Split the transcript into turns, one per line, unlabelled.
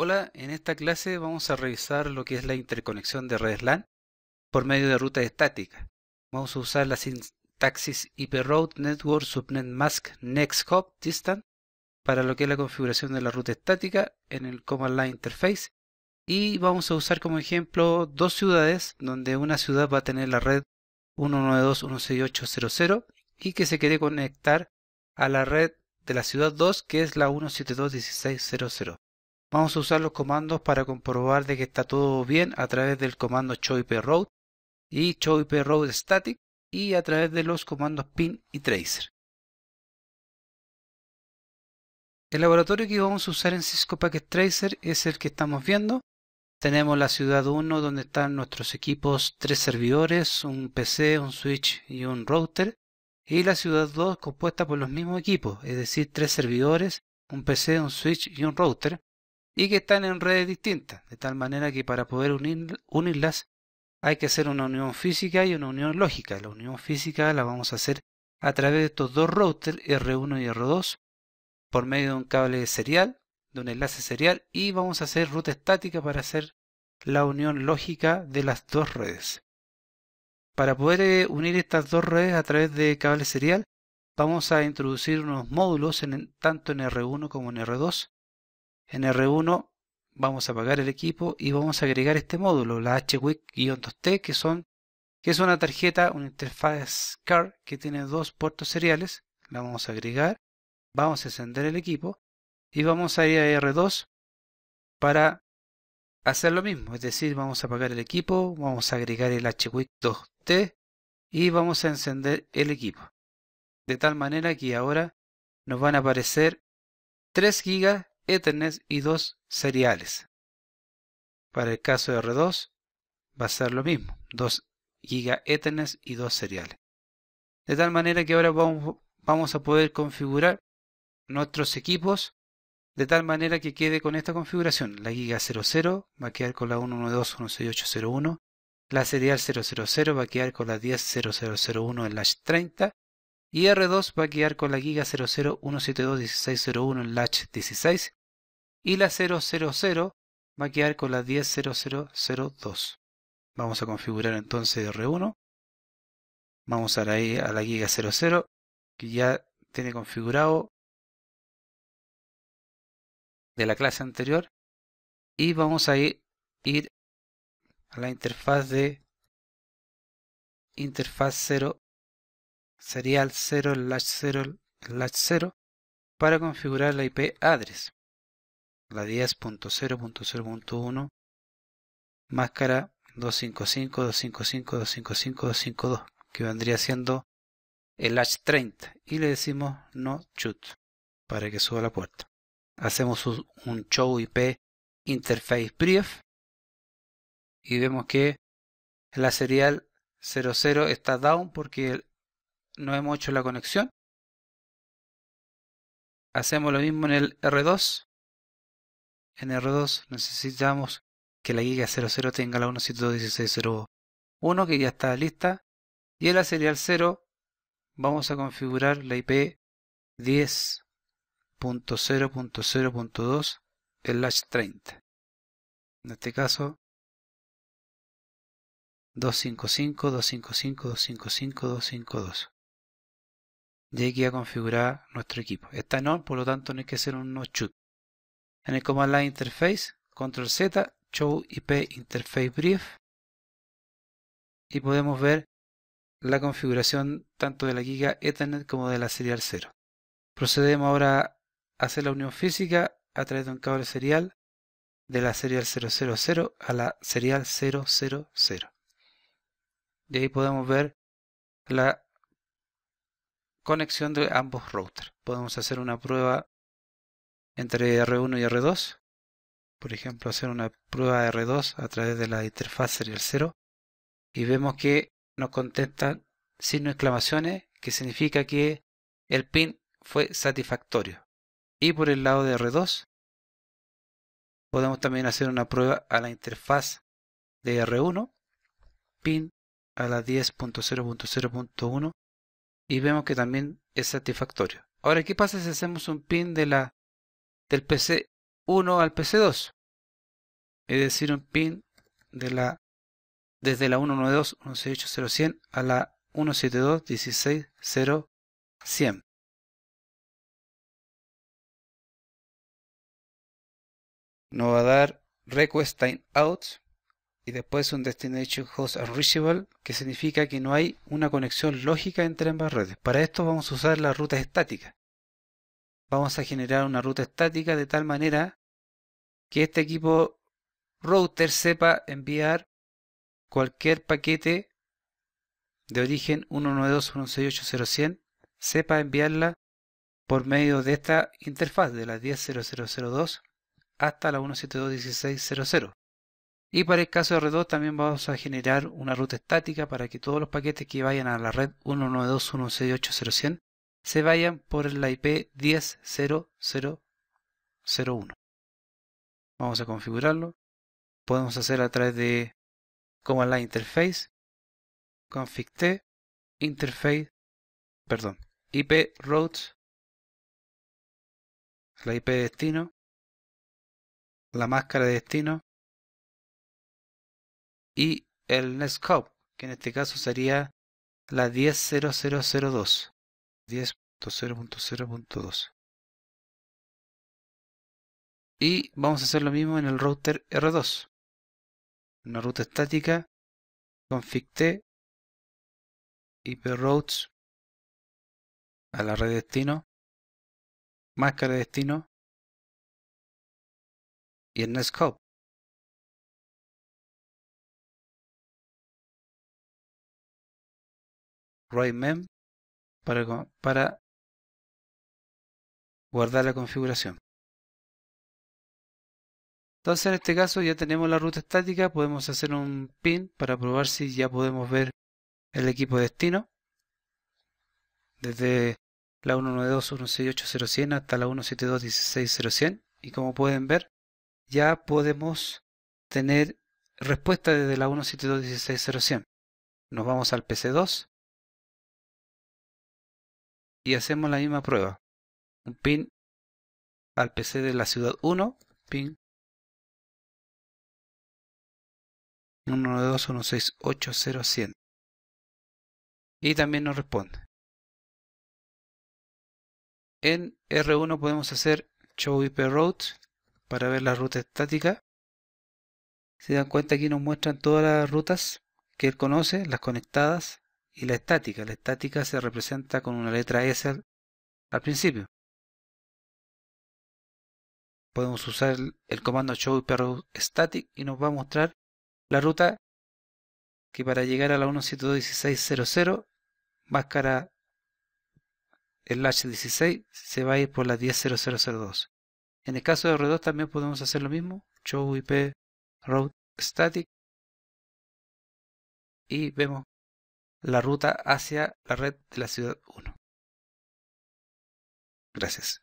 Hola, en esta clase vamos a revisar lo que es la interconexión de redes LAN por medio de rutas estáticas. Vamos a usar la sintaxis route network subnet mask next hop distant para lo que es la configuración de la ruta estática en el command line interface y vamos a usar como ejemplo dos ciudades donde una ciudad va a tener la red 192.168.00 y que se quiere conectar a la red de la ciudad 2 que es la 172.16.00. Vamos a usar los comandos para comprobar de que está todo bien a través del comando choip road y choip road static y a través de los comandos pin y tracer. El laboratorio que vamos a usar en Cisco Packet Tracer es el que estamos viendo. Tenemos la ciudad 1 donde están nuestros equipos, tres servidores, un PC, un switch y un router. Y la ciudad 2 compuesta por los mismos equipos, es decir, tres servidores, un PC, un switch y un router y que están en redes distintas, de tal manera que para poder unirlas hay que hacer una unión física y una unión lógica. La unión física la vamos a hacer a través de estos dos routers R1 y R2 por medio de un cable serial, de un enlace serial y vamos a hacer ruta estática para hacer la unión lógica de las dos redes. Para poder eh, unir estas dos redes a través de cable serial, vamos a introducir unos módulos en, tanto en R1 como en R2 en R1 vamos a apagar el equipo y vamos a agregar este módulo, la HWIC-2T, que, son, que es una tarjeta, una interfaz card que tiene dos puertos seriales. La vamos a agregar, vamos a encender el equipo y vamos a ir a R2 para hacer lo mismo, es decir, vamos a apagar el equipo, vamos a agregar el HWIC-2T y vamos a encender el equipo. De tal manera que ahora nos van a aparecer 3 gigas Ethernet y dos seriales. Para el caso de R2 va a ser lo mismo, 2 giga Ethernet y dos seriales. De tal manera que ahora vamos, a poder configurar nuestros equipos de tal manera que quede con esta configuración. La Giga 00 va a quedar con la 112.168.01, la serial 000 va a quedar con la 10.0001 en 30 y R2 va a quedar con la Giga 00.172.1601 en latch 16 y la 000 va a quedar con la 10.0002. Vamos a configurar entonces R1. Vamos a ir a la giga 00 que ya tiene configurado
de la clase anterior y vamos a
ir, a la interfaz de interfaz 0 serial 0 0 0 para configurar la IP address la 10.0.0.1, máscara 255, 255, 255, 252, que vendría siendo el H30 y le decimos no shoot para que suba la puerta. Hacemos un show IP interface brief y vemos que la serial 00 está down porque no hemos hecho la conexión. Hacemos lo mismo en el R2 en R2 necesitamos que la guía 00 tenga la 172.16.0.1, que ya está lista. Y en la serial 0 vamos a configurar la IP 10.0.0.2 slash 30. En este caso 255, 255, 255, 252. Y aquí a configurar nuestro equipo. Está en on, por lo tanto no hay que hacer un no shoot en el Command Line Interface, Control Z, Show IP Interface Brief y podemos ver la configuración tanto de la giga Ethernet como de la serial 0. Procedemos ahora a hacer la unión física a través de un cable serial de la serial 000 a la serial 000. De ahí podemos ver la conexión de ambos routers. Podemos hacer una prueba entre R1 y R2. Por ejemplo, hacer una prueba R2 a través de la interfaz serial 0 y vemos que nos contestan sin exclamaciones, que significa que el pin fue satisfactorio. Y por el lado de R2 podemos también hacer una prueba a la interfaz de R1, pin a la 10.0.0.1 y vemos que también es satisfactorio. Ahora, ¿qué pasa si hacemos un pin de la del PC1 al PC2. Es decir, un pin de la, desde la 192.168.0.100 a la 172.16.0.100. Nos va a dar request timeout, y después un destination host unreachable que significa que no hay una conexión lógica entre ambas redes. Para esto vamos a usar la ruta estática vamos a generar una ruta estática de tal manera que este equipo router sepa enviar cualquier paquete de origen 192.168.0.100 sepa enviarla por medio de esta interfaz de la 10.0002 hasta la 172.16.00 y para el caso de R2 también vamos a generar una ruta estática para que todos los paquetes que vayan a la red 192.168.0.100 se vayan por la IP 10.0.0.1 Vamos a configurarlo. Podemos hacer a través de la interface, config t,
interface, perdón, IP routes, la IP de destino, la máscara de destino
y el Netscope, que en este caso sería la 10.0.0.2. 10.0.0.2. Y vamos a hacer lo mismo en el router R2.
Una ruta estática, config IP routes a la red destino, máscara de destino y el Netscope. mem para,
guardar la configuración. Entonces en este caso ya tenemos la ruta estática, podemos hacer un pin para probar si ya podemos ver el equipo destino. Desde la 192.168.0.100 hasta la 172.16.0.100 y como pueden ver ya podemos tener respuesta desde la 172.16.0.100. Nos vamos al PC2 y hacemos la misma prueba. Un pin
al PC de la ciudad 1, pin 192.168.0.100,
y también nos responde. En R1 podemos hacer show IP route para ver la ruta estática. Se dan cuenta aquí nos muestran todas las rutas que él conoce, las conectadas, y la estática. La estática se representa con una letra S al, principio. Podemos usar el, comando show route static y nos va a mostrar la ruta que para llegar a la 172.16.00 máscara el H16 se va a ir por la 10.0002. En el caso de R2 también podemos hacer lo mismo, show IP route static y vemos la
ruta hacia la red de la Ciudad 1. Gracias.